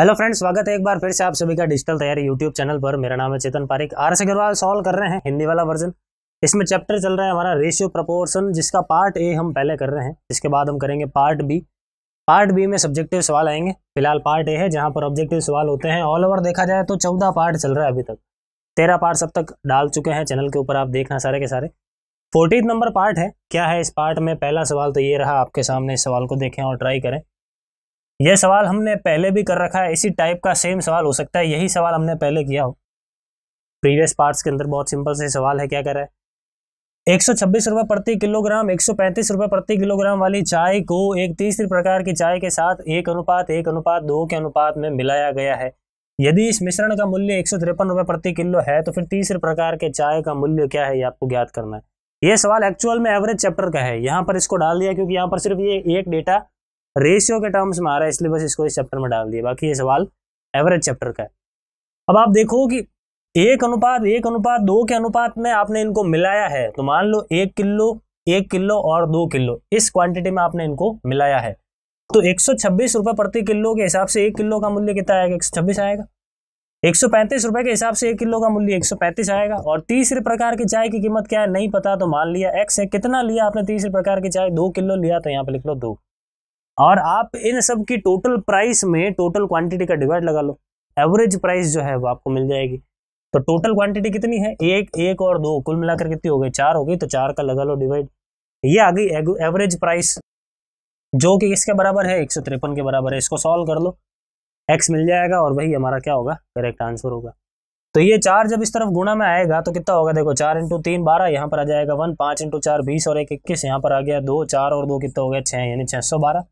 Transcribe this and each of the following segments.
hello friends स्वागत है एक बार फिर से आप सभी का डिजिटल तैयारी यूट्यूब चैनल पर मेरा नाम है Chetan Pareek R S Agarwal solve कर रहे हैं हिंदी वाला वर्जन इसमें चैप्टर चल रहा है हमारा रेशियो प्रोपोर्शन जिसका पार्ट ए हम पहले कर रहे हैं इसके बाद हम करेंगे पार्ट बी पार्ट बी में सब्जेक्टिव सवाल आएंगे फिलहाल पार्ट ए है जहाँ पर ऑब्जेक्टिव सवाल होते हैं ऑल ओवर देखा जाए तो चौदह पार्ट चल रहा है अभी तक तेरह पार्ट सब तक डाल चुके हैं चैनल के ऊपर आप देखना सारे के सारे फोर्टीन नंबर पार्ट है क्या है इस पार्ट में पहला सवाल तो ये रहा आपके सामने इस सवाल को देखें और ट्राई करें यह सवाल हमने पहले भी कर रखा है इसी टाइप का सेम सवाल हो सकता है यही सवाल हमने पहले किया हो प्रीवियस पार्ट्स के अंदर बहुत सिंपल से सवाल है क्या कर रहा है एक सौ छब्बीस प्रति किलोग्राम एक सौ प्रति किलोग्राम वाली चाय को एक तीसरे प्रकार की चाय के साथ एक अनुपात एक अनुपात दो के अनुपात में मिलाया गया है यदि इस मिश्रण का मूल्य एक सौ तिरपन प्रति किलो है तो फिर तीसरे प्रकार के चाय का मूल्य क्या है ये आपको ज्ञात करना है ये सवाल एक्चुअल में एवरेज चैप्टर का है यहाँ पर इसको डाल दिया क्योंकि यहाँ पर सिर्फ ये एक डेटा रेशियो के टर्म्स में आ रहा है इसलिए बस इसको इस चैप्टर में डाल दिया बाकी ये सवाल एवरेज चैप्टर का है अब आप देखो कि एक अनुपात एक अनुपात दो के अनुपात में आपने इनको मिलाया है तो मान लो एक किलो एक किलो और दो किलो इस क्वांटिटी में आपने इनको मिलाया है तो एक रुपए प्रति किलो के हिसाब से एक किलो का मूल्य कितना आएगा एक आएगा एक रुपए के हिसाब से एक किलो का मूल्य एक आएगा और तीसरे प्रकार की चाय की कीमत क्या है नहीं पता तो मान लिया एक्स है कितना लिया आपने तीसरे प्रकार की चाय दो किलो लिया तो यहाँ पे लिख लो दो और आप इन सब की टोटल प्राइस में टोटल क्वांटिटी का डिवाइड लगा लो एवरेज प्राइस जो है वो आपको मिल जाएगी तो टोटल क्वांटिटी कितनी है एक एक और दो कुल मिलाकर कितनी हो गई चार हो गई तो चार का लगा लो डिवाइड ये आ गई एवरेज प्राइस जो कि इसके बराबर है एक के बराबर है इसको सॉल्व कर लो एक्स मिल जाएगा और वही हमारा क्या होगा करेक्ट आंसर होगा तो ये चार जब इस तरफ गुणा में आएगा तो कितना होगा देखो चार इंटू तीन बारह यहाँ पर आ जाएगा वन पाँच इंटू चार बीस और एक इक्कीस यहाँ पर आ गया दो चार और दो कितना हो गया छः यानी छः सौ बारह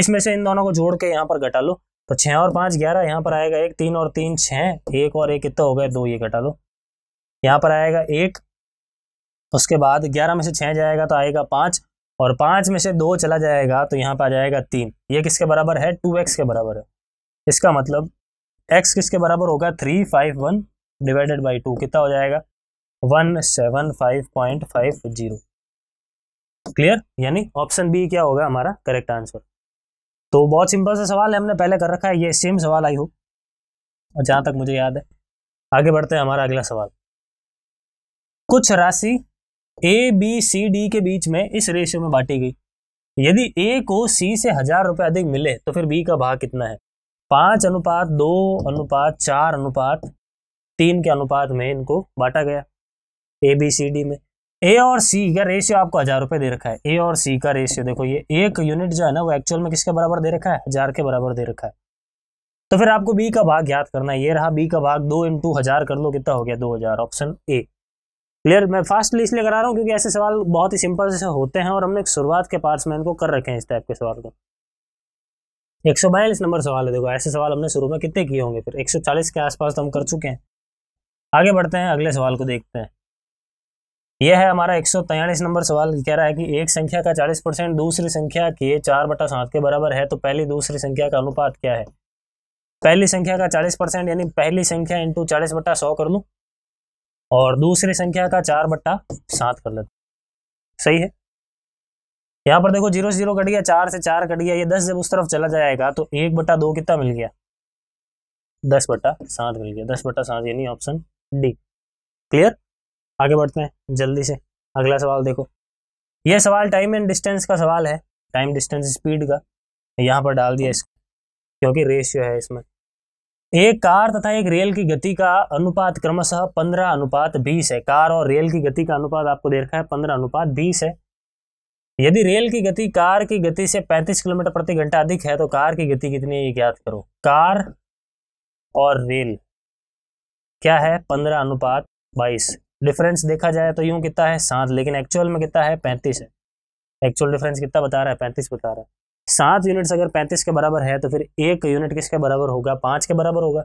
इसमें से इन दोनों को जोड़ के यहाँ पर घटा लो तो छः और पाँच ग्यारह यहाँ पर आएगा एक तीन और तीन छः एक और एक कितना हो गया दो ये घटा लो यहाँ पर आएगा एक उसके बाद ग्यारह में से छः जाएगा तो आएगा पाँच और पाँच में से दो चला जाएगा तो यहाँ पर आ जाएगा तीन ये किसके बराबर है टू एक्स के बराबर है इसका मतलब एक्स किसके बराबर होगा three five one divided by two कितना हो जाएगा one seven five point five zero clear यानी ऑप्शन बी क्या होगा हमारा करेक्ट आंसर तो बहुत सिंपल सा सवाल है हमने पहले कर रखा है ये सेम सवाल आई हो और जहां तक मुझे याद है आगे बढ़ते हैं हमारा अगला सवाल कुछ राशि ए बी सी डी के बीच में इस रेशियो में बांटी गई यदि ए को सी से हजार रुपए अधिक मिले तो फिर बी का भाग कितना है पांच अनुपात दो अनुपात चार अनुपात तीन के अनुपात में इनको बांटा गया ए बी सी डी में ए और सी का रेशियो आपको हज़ार रुपए दे रखा है ए और सी का रेशियो देखो ये एक यूनिट जो है ना वो एक्चुअल में किसके बराबर दे रखा है हज़ार के बराबर दे रखा है तो फिर आपको बी का भाग याद करना है ये रहा बी का भाग दो इंटू हज़ार कर लो कितना हो गया दो हज़ार ऑप्शन ए क्लियर मैं फास्टली इसलिए करा रहा हूँ क्योंकि ऐसे सवाल बहुत ही सिंपल से होते हैं और हमने शुरुआत के पार्ट्स में इनको कर रखे हैं इस टाइप के सवाल को एक सौ बयालीस नंबर सवाल है देखो ऐसे सवाल हमने शुरू में कितने किए होंगे फिर एक सौ चालीस के आसपास तो हम कर चुके हैं आगे बढ़ते हैं अगले सवाल को देखते हैं यह है हमारा एक नंबर सवाल कह रहा है कि एक संख्या का 40 परसेंट दूसरी संख्या के चार बटा सात के बराबर है तो पहली दूसरी संख्या का अनुपात क्या है पहली संख्या का 40 परसेंट यानी पहली संख्या इंटू चालीस बट्टा सौ कर लूँ और दूसरी संख्या का चार बट्टा सात कर लेते सही है यहाँ पर देखो जीरो से जीरो कट गया चार से चार कट गया ये दस जब उस तरफ चला जाएगा तो एक बट्टा दो कितना मिल गया दस बट्टा सात मिल गया दस बट्टा सात यानी ऑप्शन डी क्लियर आगे बढ़ते हैं जल्दी से अगला सवाल देखो यह सवाल टाइम एंड डिस्टेंस का सवाल है टाइम डिस्टेंस स्पीड का यहाँ पर डाल दिया इसको क्योंकि रेशियो है इसमें एक कार तथा एक रेल की गति का अनुपात क्रमशः पंद्रह अनुपात बीस है कार और रेल की गति का अनुपात आपको देखा है पंद्रह अनुपात बीस है यदि रेल की गति कार की गति से पैंतीस किलोमीटर प्रति घंटा अधिक है तो कार की गति कितनी है याद ज्ञात करो कार और रेल क्या है पंद्रह अनुपात बाईस डिफरेंस देखा जाए तो यूँ कितना है सात लेकिन एक्चुअल में कितना है पैंतीस है एक्चुअल डिफरेंस कितना बता रहा है पैंतीस बता रहा है सात यूनिट्स अगर पैंतीस के बराबर है तो फिर एक यूनिट किसके बराबर होगा पाँच के बराबर होगा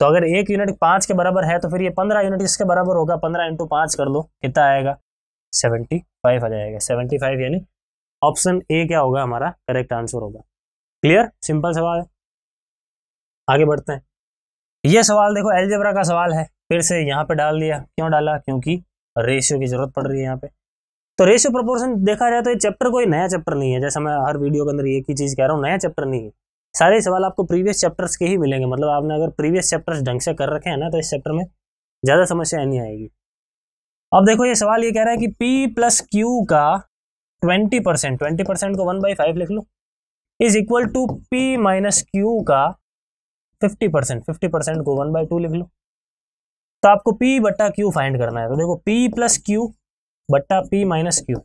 तो अगर एक यूनिट पाँच के बराबर है तो फिर ये पंद्रह यूनिट किसके बराबर होगा पंद्रह इंटू पाँच कर दो कितना आएगा सेवेंटी फाइव आ जाएगा सेवेंटी फाइव यानी ऑप्शन ए क्या होगा हमारा करेक्ट आंसर होगा क्लियर सिंपल सवाल है आगे बढ़ते हैं ये सवाल देखो एलजेब्रा का सवाल है फिर से यहाँ पे डाल दिया क्यों डाला क्योंकि रेशियो की जरूरत पड़ रही है यहाँ पे तो रेशियो प्रोपोर्शन देखा जाए तो ये चैप्टर कोई नया चैप्टर नहीं है जैसा मैं हर वीडियो के अंदर एक ही चीज़ कह रहा हूँ नया चैप्टर नहीं है सारे सवाल आपको प्रीवियस चैप्टर्स के ही मिलेंगे मतलब आपने अगर प्रीवियस चैप्टर्स ढंग से कर रखे हैं ना तो इस चैप्टर में ज़्यादा समस्या नहीं आएगी अब देखो ये सवाल ये कह रहा है कि पी प्लस क्यू का ट्वेंटी परसेंट ट्वेंटी परसेंट को वन बाई फाइव लिख लो is equal to P minus Q का फिफ्टी परसेंट फिफ्टी परसेंट को वन बाई टू लिख लो तो आपको पी बट्टा क्यू फाइंड करना है तो देखो पी प्लस क्यू बट्टा पी माइनस क्यू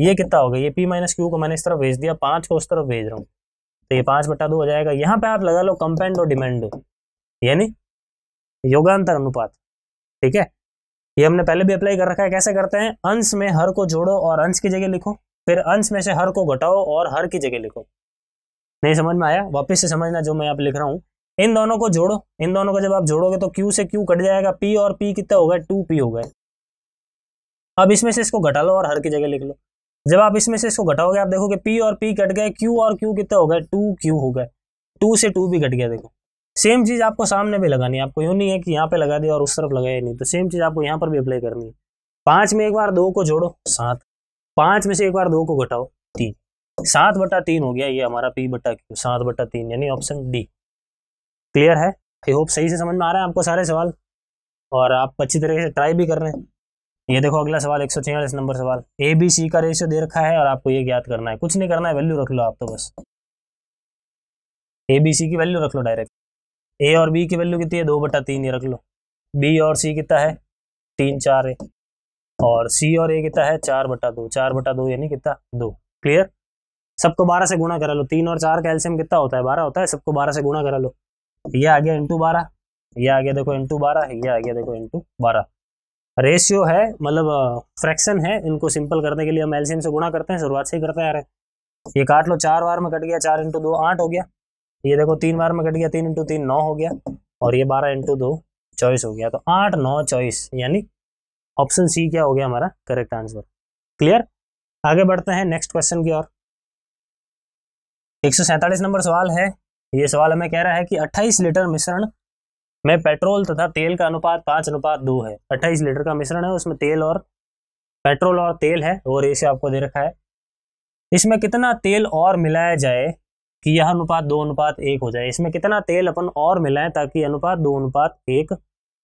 ये कितना होगा ये पी माइनस क्यू को मैंने इस तरफ भेज दिया पाँच को उस तरफ भेज रहा हूँ तो ये पाँच बट्टा दो हो जाएगा यहाँ पे आप लगा लो कंपेंड और डिमेंड यानी योगांतर अनुपात ठीक है ये हमने पहले भी अप्लाई कर रखा है कैसे करते हैं अंश में हर को जोड़ो और अंश की जगह लिखो फिर अंश में से हर को घटाओ और हर की जगह लिखो नहीं समझ में आया वापस से समझना जो मैं आप लिख रहा हूँ इन दोनों को जोड़ो इन दोनों को जब आप जोड़ोगे तो क्यू से क्यू कट जाएगा पी और पी कितना हो टू पी हो गए अब इसमें से इसको घटा लो और हर की जगह लिख लो जब आप इसमें से इसको घटाओगे आप देखोगे पी और पी कट गए क्यू और क्यू कितना हो गए टू क्यू हो गए टू से टू भी कट गया देखो सेम चीज़ आपको सामने भी लगानी है आपको यूँ नहीं है कि यहाँ पे लगा दिया और उस तरफ लगाया नहीं तो सेम चीज़ आपको यहाँ पर भी अप्लाई करनी है पाँच में एक बार दो को जोड़ो सात पाँच में से एक बार दो को घटाओ तीन सात बटा तीन हो गया ये हमारा पी बटा क्यू सात बटा तीन यानी ऑप्शन डी क्लियर है आई होप सही से समझ में आ रहा है आपको सारे सवाल और आप अच्छी तरीके से ट्राई भी कर रहे हैं ये देखो अगला सवाल एक नंबर सवाल ए बी सी का रेशियो दे रखा है और आपको ये याद करना है कुछ नहीं करना है वैल्यू रख लो आप तो बस ए बी सी की वैल्यू रख लो डायरेक्ट ए और बी की वैल्यू कितनी है दो बटा तीन ये रख लो बी और सी कितना है तीन चार ए और सी और ए कितना है चार बटा दो चार बटा दो यानी कितना दो क्लियर सबको बारह से गुणा करा लो तीन और चार कैल्शियम कितना होता है बारह होता है सबको बारह से गुणा करा लो ये आ गया इंटू बारह ये आ गया देखो इंटू बारह ये आ गया देखो इंटू बारह रेशियो है मतलब फ्रैक्शन है इनको सिंपल करने के लिए हम एलसीएम से गुणा करते हैं शुरुआत से ही करते आ रहे हैं ये काट लो चार बार में कट गया चार इंटू दो आठ हो गया ये देखो तीन बार में कट गया तीन इंटू तीन नौ हो गया और ये बारह इंटू दो चॉइस हो गया तो आठ नौ चौबीस यानी ऑप्शन सी क्या हो गया हमारा करेक्ट आंसर क्लियर आगे बढ़ते हैं नेक्स्ट क्वेश्चन की ओर एक नंबर सवाल है ये सवाल हमें कह रहा है कि 28 लीटर मिश्रण में पेट्रोल तथा तेल का अनुपात पाँच अनुपात दो है 28 लीटर का मिश्रण है उसमें तेल और पेट्रोल और तेल है और ये आपको दे रखा है इसमें कितना तेल और मिलाया जाए कि यह अनुपात दो अनुपात एक हो जाए इसमें कितना तेल अपन और मिलाएं ताकि अनुपात दो अनुपात एक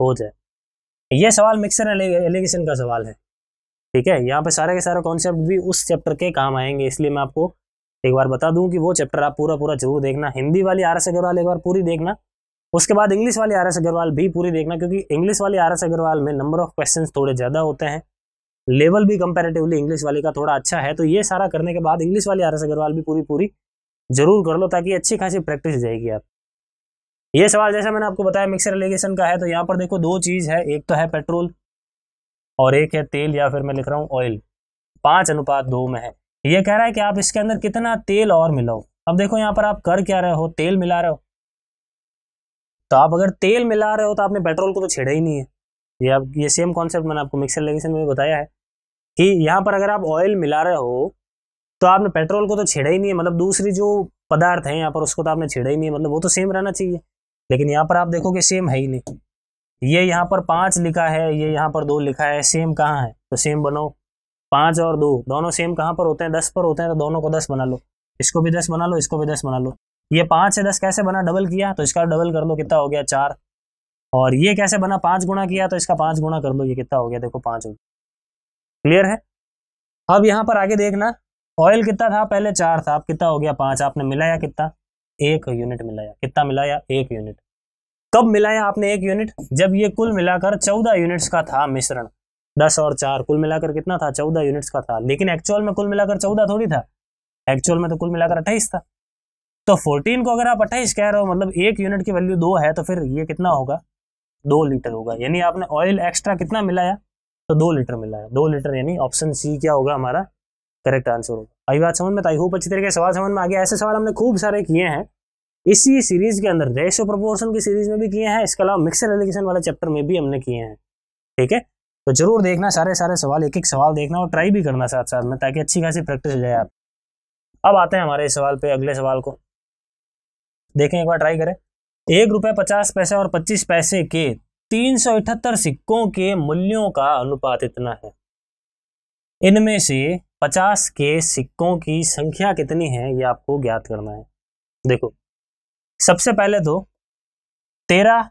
हो जाए यह सवाल मिक्सर एलिगेशन का सवाल है ठीक है यहाँ पे सारे के सारे कॉन्सेप्ट भी उस चैप्टर के काम आएंगे इसलिए मैं आपको एक बार बता दूं कि वो चैप्टर आप पूरा पूरा जरूर देखना हिंदी वाली आर एस अग्रवाल एक बार पूरी देखना उसके बाद इंग्लिश वाली आर एस अग्रवाल भी पूरी देखना क्योंकि इंग्लिश वाली आर एस अग्रवाल में नंबर ऑफ क्वेश्चन थोड़े ज़्यादा होते हैं लेवल भी कंपेरेटिवली इंग्लिश वाले का थोड़ा अच्छा है तो ये सारा करने के बाद इंग्लिश वाली आर एस अग्रवाल भी पूरी पूरी जरूर कर लो ताकि अच्छी खासी प्रैक्टिस जाएगी आप ये सवाल जैसा मैंने आपको बताया मिक्सर एलिगेशन का है तो यहाँ पर देखो दो चीज़ है एक तो है पेट्रोल और एक है तेल या फिर मैं लिख रहा हूँ ऑयल पाँच अनुपात दो में है ये कह रहा है कि आप इसके अंदर कितना तेल और मिलाओ अब देखो यहाँ पर आप कर क्या रहे हो तेल मिला रहे हो तो आप अगर तेल मिला रहे हो तो आपने पेट्रोल को तो छेड़ा ही नहीं है ये आप ये सेम कॉन्सेप्ट मैंने आपको मिक्सर लेगेशन में बताया है कि यहाँ पर अगर आप ऑयल मिला रहे हो तो आपने पेट्रोल को तो छेड़ा ही नहीं है मतलब दूसरी जो पदार्थ है यहाँ पर उसको तो आपने छेड़ा ही नहीं है मतलब वो तो सेम रहना चाहिए लेकिन यहाँ पर आप देखोगे सेम है ही नहीं ये यहाँ पर पाँच लिखा है ये यहाँ पर दो लिखा है सेम कहाँ है तो सेम बनाओ पाँच और दो दोनों सेम कहाँ पर होते हैं दस पर होते हैं तो दोनों को दस बना लो इसको भी दस बना लो इसको भी दस बना लो ये पाँच से दस कैसे बना डबल किया तो इसका डबल कर लो कितना हो गया चार और ये कैसे बना पाँच गुणा किया तो इसका पाँच गुणा कर लो ये कितना हो गया देखो पाँच हो गया क्लियर है अब यहाँ पर आगे देखना ऑयल कितना था पहले चार था अब कितना हो गया पाँच आपने मिलाया कितना एक यूनिट मिलाया कितना मिलाया एक यूनिट कब मिलाया आपने एक यूनिट जब ये कुल मिलाकर चौदह यूनिट्स का था मिश्रण दस और चार कुल मिलाकर कितना था चौदह यूनिट्स का था लेकिन एक्चुअल में कुल मिलाकर चौदह थोड़ी था एक्चुअल में तो कुल मिलाकर अट्ठाईस था तो फोर्टीन को अगर आप अट्ठाईस कह रहे हो मतलब एक यूनिट की वैल्यू दो है तो फिर ये कितना होगा दो लीटर होगा यानी आपने ऑयल एक्स्ट्रा कितना मिलाया तो दो लीटर मिलाया दो लीटर यानी ऑप्शन सी क्या होगा हमारा करेक्ट आंसर होगा आई बात समझ में तो आई होप अच्छी तरीके सवाल समझ में आ गया ऐसे सवाल हमने खूब सारे किए हैं इसी सीरीज के अंदर रेशो प्रोपोर्शन की सीरीज में भी किए हैं इसके अलावा मिक्सर एलिगेशन वाले चैप्टर में भी हमने किए हैं ठीक है तो जरूर देखना सारे सारे सवाल एक एक सवाल देखना और ट्राई भी करना साथ साथ में ताकि अच्छी खासी प्रैक्टिस हो जाए आप अब आते हैं हमारे इस सवाल पे अगले सवाल को देखें एक बार ट्राई करें एक रुपये पचास पैसे और पच्चीस पैसे के तीन सौ इकहत्तर सिक्कों के मूल्यों का अनुपात इतना है इनमें से पचास के सिक्कों की संख्या कितनी है ये आपको ज्ञात करना है देखो सबसे पहले तो तेरह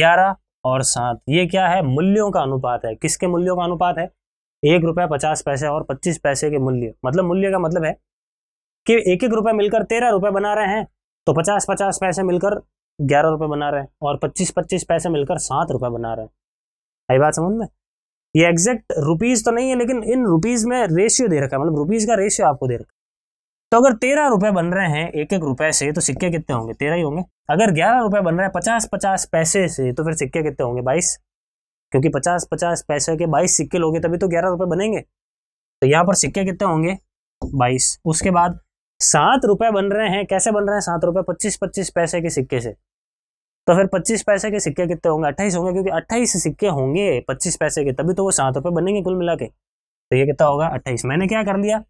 ग्यारह और सात ये क्या है मूल्यों का अनुपात है किसके मूल्यों का अनुपात है एक रुपये पचास पैसे और पच्चीस पैसे के मूल्य मतलब मूल्य का मतलब है कि एक एक रुपये मिलकर तेरह रुपये बना रहे हैं तो पचास पचास पैसे मिलकर ग्यारह रुपये बना रहे हैं और पच्चीस पच्चीस पैसे मिलकर सात रुपये बना रहे हैं आई बात समझ में ये एग्जैक्ट रुपीज़ तो नहीं है लेकिन इन रुपीज़ में रेशियो दे रखा है मतलब रुपीज़ का रेशियो आपको दे रखा है तो अगर तेरह रुपए बन रहे हैं एक एक रुपए से तो सिक्के कितने होंगे तेरह ही होंगे अगर ग्यारह रुपए बन रहे हैं पचास पचास पैसे से तो फिर सिक्के कितने होंगे बाईस क्योंकि पचास पचास पैसे के बाईस सिक्के लोगे तभी तो ग्यारह रुपए बनेंगे तो यहाँ पर सिक्के कितने होंगे बाईस उसके बाद सात रुपए बन रहे हैं कैसे बन रहे हैं सात रुपए पच्चीस पच्चीस पैसे के सिक्के से तो फिर पच्चीस पैसे के सिक्के कितने होंगे अट्ठाईस होंगे क्योंकि अट्ठाईस सिक्के होंगे पच्चीस पैसे के तभी तो वो सात रुपए बनेंगे कुल मिला के तो ये कितना होगा अट्ठाईस मैंने क्या कर लिया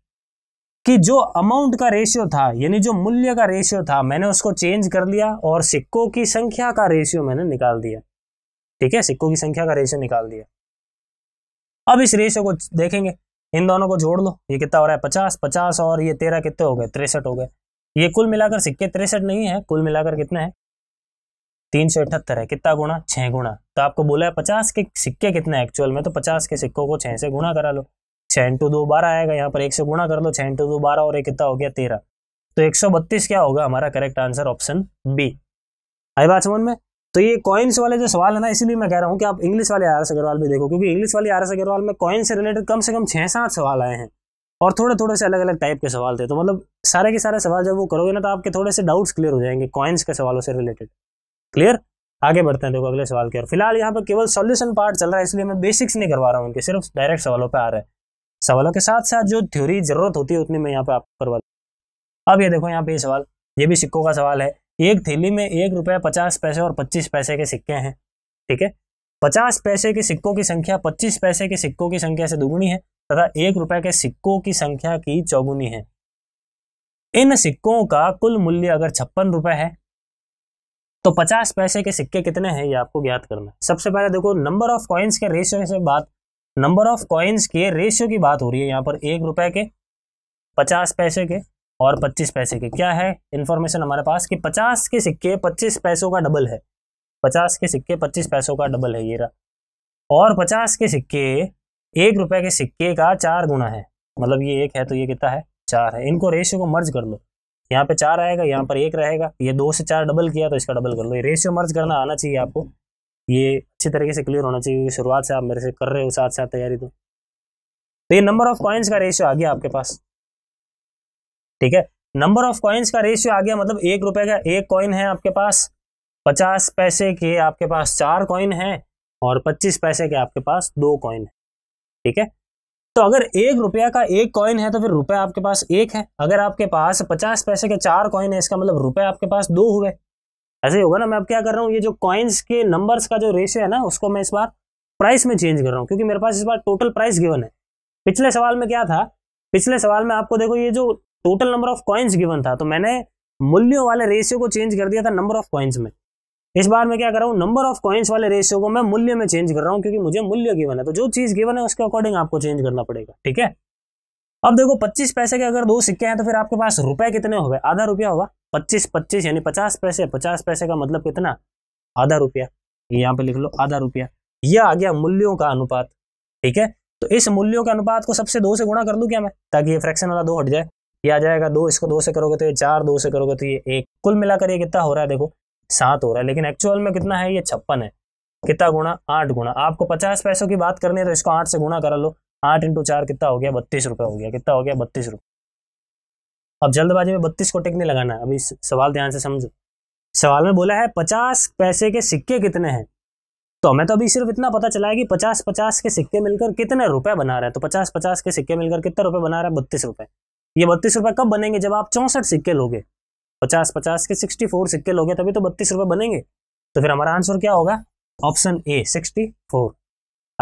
कि जो अमाउंट का रेशियो था यानी जो मूल्य का रेशियो था मैंने उसको चेंज कर लिया और सिक्कों की संख्या का रेशियो मैंने निकाल दिया ठीक है सिक्कों की संख्या का रेशियो निकाल दिया अब इस रेशियो को देखेंगे इन दोनों को जोड़ लो ये कितना हो रहा है पचास पचास और ये तेरह कितने हो गए तिरसठ हो गए ये कुल मिलाकर सिक्के तिरसठ नहीं है कुल मिलाकर कितने हैं तीन सौ अठहत्तर है कितना गुणा छः गुणा तो आपको बोला है पचास के सिक्के कितने एक्चुअल में तो पचास के सिक्कों को छः से गुणा करा लो छः इंटू दो बारह आएगा यहाँ पर एक से गुणा कर लो छः इंटू दो बारह और एक कितना हो गया तेरह तो एक सौ बत्तीस क्या होगा हमारा करेक्ट आंसर ऑप्शन बी आई बात समझ में तो ये कॉइन्स वाले जो सवाल है ना इसलिए मैं कह रहा हूँ कि आप इंग्लिश वाले आर एस अग्रवाल भी देखो क्योंकि इंग्लिश वाले आर एस अग्रवाल में कॉइन से रिलेटेड कम से कम छः सात सवाल आए हैं और थोड़े थोड़े से अलग अलग टाइप के सवाल थे तो मतलब सारे के सारे सवाल जब वो करोगे ना तो आपके थोड़े से डाउट्स क्लियर हो जाएंगे कॉइन्स के सवालों से रिलेटेड क्लियर आगे बढ़ते हैं देखो अगले सवाल की और फिलहाल यहाँ पर केवल सॉल्यूशन पार्ट चल रहा है इसलिए मैं बेसिक्स नहीं करवा रहा हूँ उनके सिर्फ डायरेक्ट सवालों पर आ रहा है सवालों के साथ साथ जो थ्योरी जरूरत होती है उतनी मैं यहाँ पे आपको करवा अब ये देखो यहाँ पे ये सवाल ये भी सिक्कों का सवाल है एक थैली में एक रुपये पचास पैसे और पच्चीस पैसे के सिक्के हैं ठीक है पचास पैसे के सिक्कों की संख्या पच्चीस पैसे के सिक्कों की संख्या से दुगुनी है तथा एक रुपए के सिक्कों की संख्या की चौगुनी है इन सिक्कों का कुल मूल्य अगर छप्पन रुपए है तो पचास पैसे के सिक्के कितने हैं ये आपको ज्ञात करना सबसे पहले देखो नंबर ऑफ कॉइन्स के रेशियो से बात नंबर ऑफ कॉइन्स के रेशियो की बात हो रही है यहाँ पर एक रुपए के पचास पैसे के और पच्चीस पैसे के क्या है इन्फॉर्मेशन हमारे पास कि पचास के सिक्के पच्चीस पैसों का डबल है पचास के सिक्के पच्चीस पैसों का डबल है ये रहा और पचास के सिक्के एक रुपए के सिक्के का चार गुना है मतलब ये एक है तो ये कितना है चार है इनको रेशियो को मर्ज कर लो यहाँ पे चार आएगा यहाँ पर एक रहेगा ये दो से चार डबल किया तो इसका डबल कर लो ये रेशियो मर्ज करना आना चाहिए आपको ये अच्छी तरीके से क्लियर होना चाहिए शुरुआत से आप मेरे से कर रहे हो साथ साथ तैयारी तो तो ये नंबर ऑफ कॉइन्स का रेशियो आ गया आपके पास ठीक है नंबर ऑफ कॉइन्स का रेशियो आ गया मतलब एक रुपए का एक कॉइन है आपके पास पचास पैसे के आपके पास चार कॉइन है और पच्चीस पैसे के आपके पास दो कॉइन है ठीक है तो अगर एक रुपया का एक कॉइन है तो फिर रुपया आपके पास एक है अगर आपके पास पचास पैसे के चार कॉइन है इसका मतलब रुपया आपके पास दो हुए ऐसे ही होगा ना मैं अब क्या कर रहा हूँ ये जो कॉइन्स के नंबर्स का जो रेशियो है ना उसको मैं इस बार प्राइस में चेंज कर रहा हूँ क्योंकि मेरे पास इस बार टोटल प्राइस गिवन है पिछले सवाल में क्या था पिछले सवाल में आपको देखो ये जो total number of coins given था तो मैंने मूल्यों वाले रेशियो को चेंज कर दिया था नंबर ऑफ कॉइन्स में इस बार मैं क्या कर रहा हूँ नंबर ऑफ कॉइन्स वाले रेशियो को मैं मूल्य में चेंज कर रहा हूँ क्योंकि मुझे मूल्य गिवन है तो जो चीज गिवन है उसके अकॉर्डिंग आपको चेंज करना पड़ेगा ठीक है अब देखो पच्चीस पैसे के अगर दो सिक्के हैं तो फिर आपके पास रुपए कितने हो गए आधा रुपया होगा पच्चीस पच्चीस यानी पचास पैसे पचास पैसे का मतलब कितना आधा रुपया यहाँ पे लिख लो आधा रुपया यह आ गया मूल्यों का अनुपात ठीक है तो इस मूल्यों के अनुपात को सबसे दो से गुणा कर लूँ क्या मैं ताकि ये फ्रैक्शन वाला दो हट जाए ये आ जाएगा दो इसको दो से करोगे तो ये चार दो से करोगे तो ये एक कुल मिलाकर ये कितना हो रहा है देखो सात हो रहा है लेकिन एक्चुअल में कितना है ये छप्पन है कितना गुणा आठ गुणा आपको पचास पैसों की बात करनी है तो इसको आठ से गुणा करा लो आठ इंटू चार कितना हो गया बत्तीस रुपये हो गया कितना हो गया बत्तीस रुपये अब जल्दबाजी में बत्तीस को के लगाना है अभी सवाल ध्यान से समझो सवाल में बोला है पचास पैसे के सिक्के कितने हैं तो हमें तो अभी सिर्फ इतना पता चला है कि पचास पचास के सिक्के मिलकर कितने रुपए बना रहे हैं तो पचास पचास के सिक्के मिलकर कितने रुपए बना रहा है बत्तीस रुपए ये बत्तीस रुपए कब बनेंगे जब आप चौंसठ सिक्के लोगे पचास पचास के सिक्सटी फोर सिक्के लोगे तभी तो बत्तीस रुपए बनेंगे तो फिर हमारा आंसर क्या होगा ऑप्शन ए सिक्सटी फोर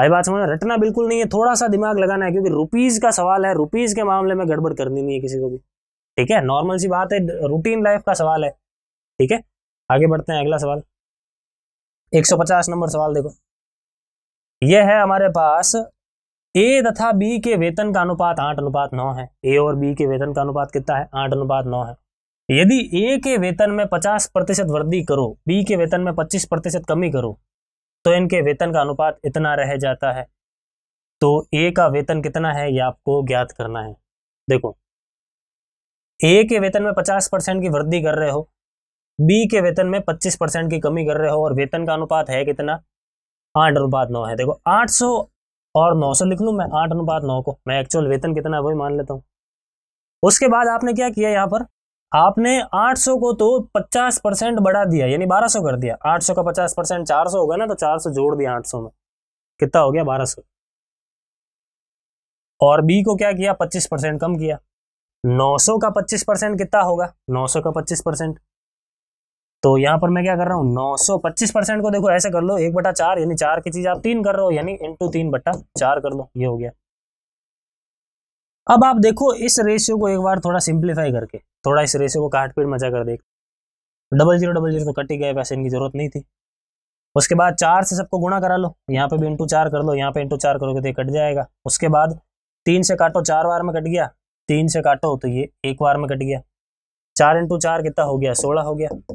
आई बात समझ रटना बिल्कुल नहीं है थोड़ा सा दिमाग लगाना है क्योंकि रुपीज का सवाल है रुपीज के मामले में गड़बड़ करनी नहीं है किसी को भी ठीक है नॉर्मल सी बात है रूटीन लाइफ का सवाल है ठीक है आगे बढ़ते हैं अगला सवाल 150 नंबर सवाल देखो यह है हमारे पास ए तथा बी के वेतन का अनुपात आठ अनुपात नौ है ए और बी के वेतन का अनुपात कितना है आठ अनुपात नौ है यदि ए के वेतन में पचास प्रतिशत वृद्धि करो बी के वेतन में पच्चीस प्रतिशत कमी करो तो इनके वेतन का अनुपात इतना रह जाता है तो ए का वेतन कितना है यह आपको ज्ञात करना है देखो ए के वेतन में पचास परसेंट की वृद्धि कर रहे हो बी के वेतन में पच्चीस परसेंट की कमी कर रहे हो और वेतन का अनुपात है कितना आठ अनुपात नौ है देखो आठ सौ और नौ सौ लिख लू मैं आठ अनुपात नौ को मैं एक्चुअल वेतन कितना है वही मान लेता हूँ उसके बाद आपने क्या किया यहाँ पर आपने 800 को तो 50 परसेंट बढ़ा दिया यानी 1200 कर दिया 800 का 50 परसेंट चार हो गया ना तो 400 जोड़ दिया 800 में कितना हो गया 1200 और बी को क्या किया 25 परसेंट कम किया 900 का 25 परसेंट कितना होगा 900 का 25 परसेंट तो यहाँ पर मैं क्या कर रहा हूं सौ पच्चीस परसेंट को देखो ऐसे कर लो एक बटा चार यानी चार की चीज आप तीन कर रहे हो यानी इंटू तीन बट्टा चार कर लो ये हो गया अब आप देखो इस रेशियो को एक बार थोड़ा सिंप्लीफाई करके थोड़ा इस रेशियो को काट पीट मचा कर देख डबल जीरो डबल जीरो तो कट ही गए पैसे इनकी जरूरत नहीं थी उसके बाद चार से सबको गुणा करा लो यहाँ पे भी इंटू चार कर लो यहाँ पे इंटू चार करोगे तो कट जाएगा उसके बाद तीन से काटो चार बार में कट गया तीन से काटो तो ये एक बार में कट गया चार इंटू चार कितना हो गया सोलह हो गया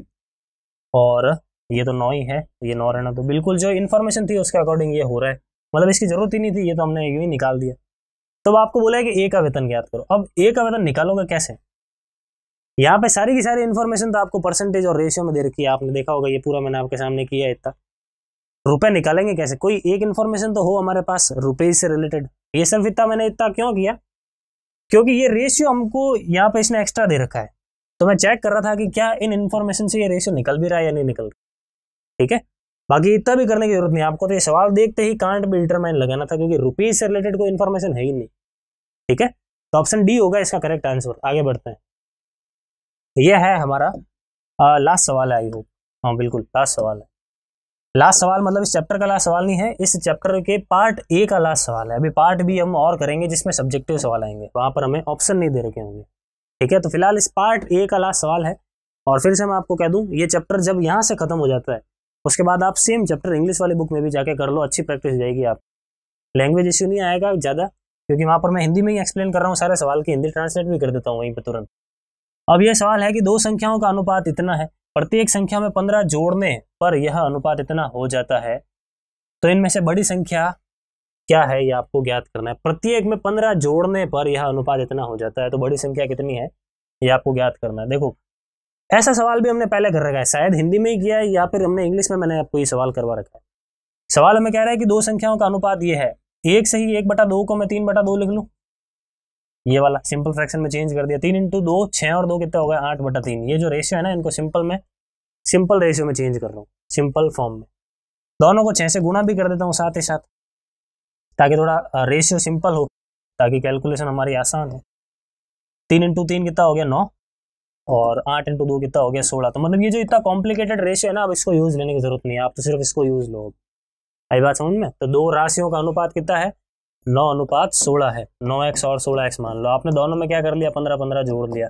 और ये तो नौ ही है ये नौ रहना तो बिल्कुल जो इन्फॉर्मेशन थी उसके अकॉर्डिंग ये हो रहा है मतलब इसकी जरूरत ही नहीं थी ये तो हमने ये ही निकाल दिया तो तो आपको बोला है कि ए का वेतन ज्ञात करो अब ए का वेतन निकालोगे कैसे यहाँ पे सारी की सारी इन्फॉर्मेशन तो आपको परसेंटेज और रेशियो में दे रखी है आपने देखा होगा ये पूरा मैंने आपके सामने किया है इतना रुपए निकालेंगे कैसे कोई एक इन्फॉर्मेशन तो हो हमारे पास रुपये से रिलेटेड ये सिर्फ इतना मैंने इतना क्यों किया क्योंकि ये रेशियो हमको यहाँ पे इसने एक्स्ट्रा दे रखा है तो मैं चेक कर रहा था कि क्या इन इन्फॉर्मेशन से ये रेशियो निकल भी रहा है या नहीं निकल रहा ठीक है बाकी इतना भी करने की जरूरत नहीं आपको तो ये सवाल देखते ही कांट भी डिटरमाइन लगाना था क्योंकि रुपीज से रिलेटेड कोई इन्फॉर्मेशन है ही नहीं ठीक है तो ऑप्शन डी होगा इसका करेक्ट आंसर आगे बढ़ते हैं तो यह है हमारा लास्ट सवाल है आई होप हाँ बिल्कुल लास्ट सवाल है लास्ट सवाल मतलब इस चैप्टर का लास्ट सवाल नहीं है इस चैप्टर के पार्ट ए का लास्ट सवाल है अभी पार्ट बी हम और करेंगे जिसमें सब्जेक्टिव सवाल आएंगे वहाँ पर हमें ऑप्शन नहीं दे रखे होंगे ठीक है तो फिलहाल इस पार्ट ए का लास्ट सवाल है और फिर से मैं आपको कह दूँ ये चैप्टर जब यहाँ से खत्म हो जाता है उसके बाद आप सेम चैप्टर इंग्लिश वाली बुक में भी जाके कर लो अच्छी प्रैक्टिस जाएगी आप लैंग्वेज इश्यू नहीं आएगा ज़्यादा क्योंकि वहाँ पर मैं हिंदी में ही एक्सप्लेन कर रहा हूँ सारे सवाल की हिंदी ट्रांसलेट भी कर देता हूँ वहीं पर तुरंत अब यह सवाल है कि दो संख्याओं का अनुपात इतना है प्रत्येक संख्या में पंद्रह जोड़ने पर यह अनुपात इतना हो जाता है तो इनमें से बड़ी संख्या क्या है यह आपको ज्ञात करना है प्रत्येक में पंद्रह जोड़ने पर यह अनुपात इतना हो जाता है तो बड़ी संख्या कितनी है यह आपको ज्ञात करना है देखो ऐसा सवाल भी हमने पहले कर रखा है शायद हिंदी में ही किया है या फिर हमने इंग्लिश में मैंने आपको ये सवाल करवा रखा है सवाल हमें कह रहा है कि दो संख्याओं का अनुपात ये है एक से ही एक बटा दो को मैं तीन बटा दो लिख लूँ ये वाला सिंपल फ्रैक्शन में चेंज कर दिया तीन इंटू दो छः और दो कितना हो गया आठ बटा तीन ये जो रेशियो है ना इनको सिंपल में सिंपल रेशियो में चेंज कर रहा हूँ सिंपल फॉर्म में दोनों को छः से गुणा भी कर देता हूँ साथ ही साथ ताकि थोड़ा रेशियो सिंपल हो ताकि कैलकुलेशन हमारी आसान हो तीन इंटू तीन कितना हो गया नौ और आठ इंटू दो कितना हो गया सोलह तो मतलब ये जो इतना कॉम्प्लिकेटेड रेशियो है ना अब इसको यूज़ लेने की जरूरत नहीं है आप तो सिर्फ इसको यूज़ लो आई बात समझ में तो दो राशियों का अनुपात कितना है नौ अनुपात सोलह है नौ एक्स और सोलह एक्स मान लो आपने दोनों में क्या कर लिया पंद्रह पंद्रह जोड़ दिया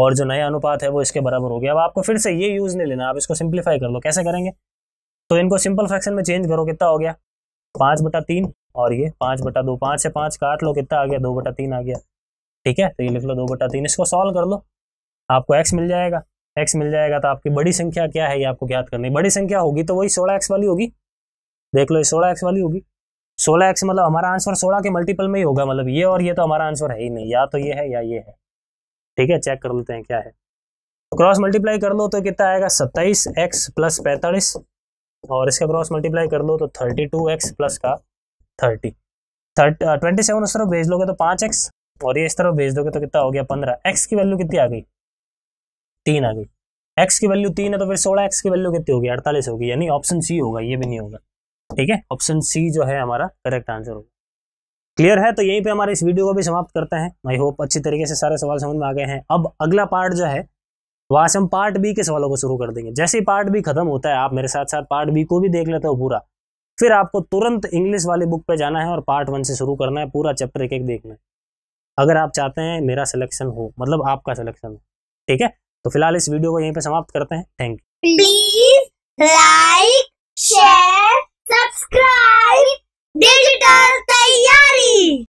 और जो नया अनुपात है वो इसके बराबर हो गया अब आपको फिर से ये यूज़ नहीं लेना आप इसको सिंप्लीफाई कर लो कैसे करेंगे तो इनको सिंपल फ्रैक्शन में चेंज करो कितना हो गया पाँच बटा तीन और ये पाँच बटा दो पाँच से पाँच काट लो कितना आ गया दो बटा तीन आ गया ठीक है तो ये लिख लो दो बटा तीन इसको सॉल्व कर लो आपको एक्स मिल जाएगा एक्स मिल जाएगा तो आपकी बड़ी संख्या क्या है ये आपको ज्ञात करनी बड़ी संख्या होगी तो वही सोलह एक्स वाली होगी देख लो ये सोलह एक्स वाली होगी सोलह एक्स मतलब हमारा आंसर सोलह के मल्टीपल में ही होगा मतलब ये और ये तो हमारा आंसर है ही नहीं या तो ये है या ये है ठीक है चेक कर लेते हैं क्या है क्रॉस मल्टीप्लाई कर लो तो कितना आएगा सत्ताईस एक्स प्लस पैंतालीस और इसका क्रॉस मल्टीप्लाई कर लो तो थर्टी टू एक्स प्लस का थर्टी थर्ट ट्वेंटी सेवन उस तरफ भेज लोगे तो पाँच एक्स और ये इस तरफ भेज दोगे तो कितना हो गया पंद्रह एक्स की वैल्यू कितनी आ गई तीन आ गई एक्स की वैल्यू तीन है तो फिर सोलह एक्स की वैल्यू कितनी होगी अड़तालीस होगी यानी ऑप्शन सी होगा ये भी नहीं होगा ठीक है ऑप्शन सी जो है हमारा करेक्ट आंसर होगा क्लियर है तो यहीं पे हमारे इस वीडियो को भी समाप्त करते हैं आई होप अच्छी तरीके से सारे सवाल समझ में आ गए हैं अब अगला पार्ट जो है वहां से हम पार्ट बी के सवालों को शुरू कर देंगे जैसे ही पार्ट बी खत्म होता है आप मेरे साथ साथ पार्ट बी को भी देख लेते हो पूरा फिर आपको तुरंत इंग्लिश वाली बुक पे जाना है और पार्ट वन से शुरू करना है पूरा चैप्टर एक एक देखना है अगर आप चाहते हैं मेरा सिलेक्शन हो मतलब आपका सिलेक्शन हो ठीक है तो फिलहाल इस वीडियो को यहीं पे समाप्त करते हैं thank you please like share subscribe digital तैयारी